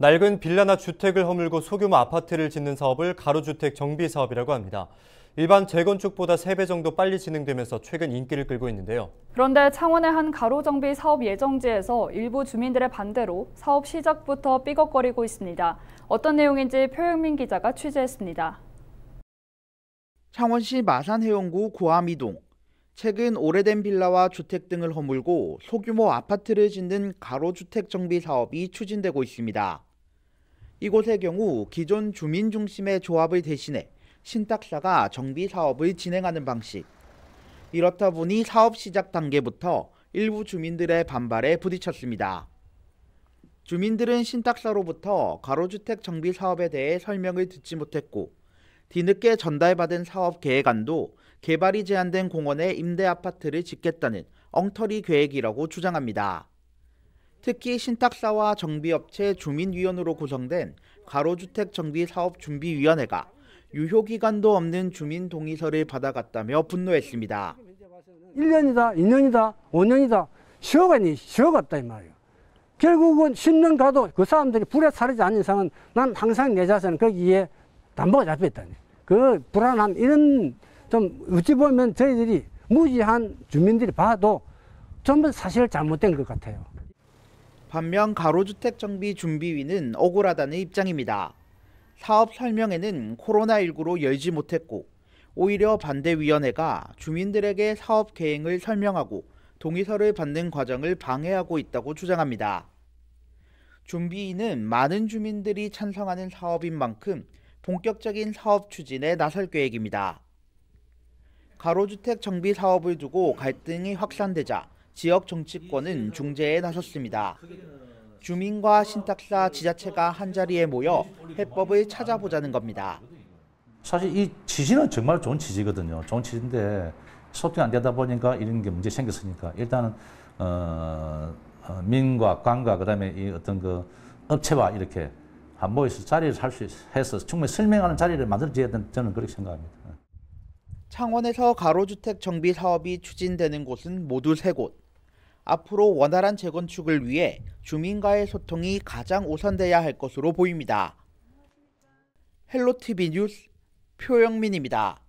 낡은 빌라나 주택을 허물고 소규모 아파트를 짓는 사업을 가로주택 정비 사업이라고 합니다. 일반 재건축보다 3배 정도 빨리 진행되면서 최근 인기를 끌고 있는데요. 그런데 창원의 한 가로정비 사업 예정지에서 일부 주민들의 반대로 사업 시작부터 삐걱거리고 있습니다. 어떤 내용인지 표영민 기자가 취재했습니다. 창원시 마산 해운구 고암이동. 최근 오래된 빌라와 주택 등을 허물고 소규모 아파트를 짓는 가로주택 정비 사업이 추진되고 있습니다. 이곳의 경우 기존 주민 중심의 조합을 대신해 신탁사가 정비 사업을 진행하는 방식. 이렇다 보니 사업 시작 단계부터 일부 주민들의 반발에 부딪혔습니다. 주민들은 신탁사로부터 가로주택 정비 사업에 대해 설명을 듣지 못했고 뒤늦게 전달받은 사업 계획안도 개발이 제한된 공원에 임대 아파트를 짓겠다는 엉터리 계획이라고 주장합니다. 특히 신탁사와 정비업체 주민위원으로 구성된 가로주택정비사업준비위원회가 유효기간도 없는 주민 동의서를 받아갔다며 분노했습니다. 1년이다, 2년이다, 5년이다, 쉬어가니 쉬어가 다이 말이에요. 결국은 10년 가도 그 사람들이 불에 사르지 않는 이상은 난 항상 내 자세는 거기에 담보가 잡혀있다니. 그 불안함 이런 좀 어찌 보면 저희들이 무지한 주민들이 봐도 전부 사실 잘못된 것 같아요. 반면 가로주택 정비 준비위는 억울하다는 입장입니다. 사업 설명에는 코로나19로 열지 못했고 오히려 반대위원회가 주민들에게 사업 계획을 설명하고 동의서를 받는 과정을 방해하고 있다고 주장합니다. 준비위는 많은 주민들이 찬성하는 사업인 만큼 본격적인 사업 추진에 나설 계획입니다. 가로주택 정비 사업을 두고 갈등이 확산되자 지역 정치권은 중재에 나섰습니다. 주민과 신탁사, 지자체가 한자리에 모여 해법을 찾아보자는 겁니다. 사실 이 지지는 정말 좋은 지지거든요. 좋은 지지인데 소통이 안 되다 보니까 이런 게 문제 생겼으니까 일단은 어, 어, 민과 관과 그다음에 이 어떤 그 업체와 이렇게 한 모여서 자리를 할 수 해서 충분히 설명하는 자리를 만들어야 된다 저는 그렇게 생각합니다. 창원에서 가로주택 정비 사업이 추진되는 곳은 모두 세 곳. 앞으로 원활한 재건축을 위해 주민과의 소통이 가장 우선돼야 할 것으로 보입니다. 헬로TV 뉴스 표영민입니다.